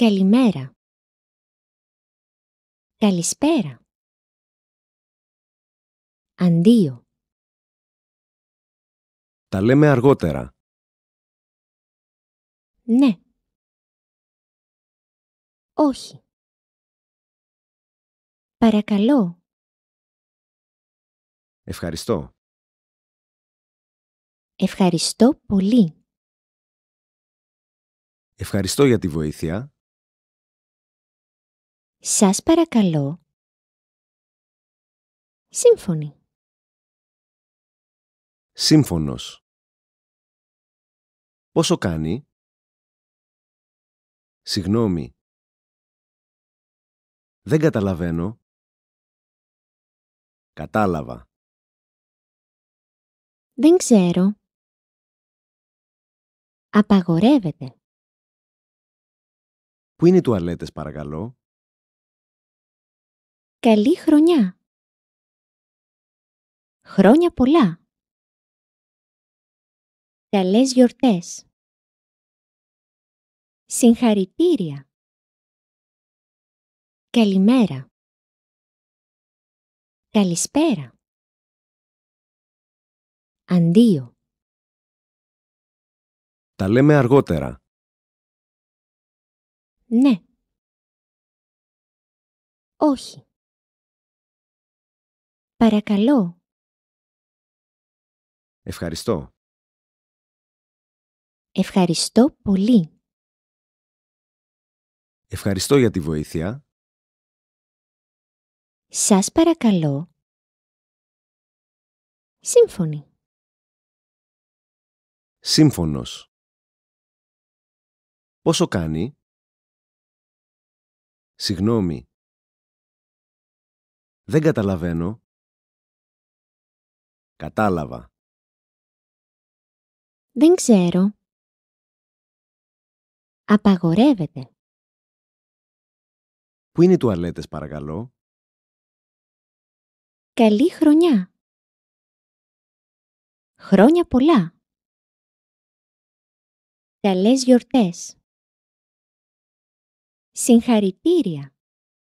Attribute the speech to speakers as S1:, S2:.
S1: Καλημέρα. Καλησπέρα. Αντίο. Τα λέμε αργότερα. Ναι. Όχι. Παρακαλώ. Ευχαριστώ. Ευχαριστώ πολύ. Ευχαριστώ για τη βοήθεια. Σας παρακαλώ. Σύμφωνη. Σύμφωνος. Πόσο κάνει? Συγγνώμη. Δεν καταλαβαίνω. Κατάλαβα. Δεν ξέρω. Απαγορεύεται. Πού είναι οι τουαλέτες παρακαλώ? Καλή χρονιά. Χρόνια πολλά. Καλές γιορτές. Συγχαρητήρια. Καλημέρα. Καλησπέρα. Αντίο. Τα λέμε αργότερα. Ναι. Όχι. Παρακαλώ. Ευχαριστώ. Ευχαριστώ πολύ. Ευχαριστώ για τη βοήθεια. Σας παρακαλώ. Σύμφωνη. Σύμφωνος. Πόσο κάνει? Συγγνώμη. Δεν καταλαβαίνω. Κατάλαβα. Δεν ξέρω. Απαγορεύεται. Πού είναι οι τουαλέτες, παρακαλώ. Καλή χρονιά. Χρόνια πολλά. Καλές γιορτές. Συγχαρητήρια.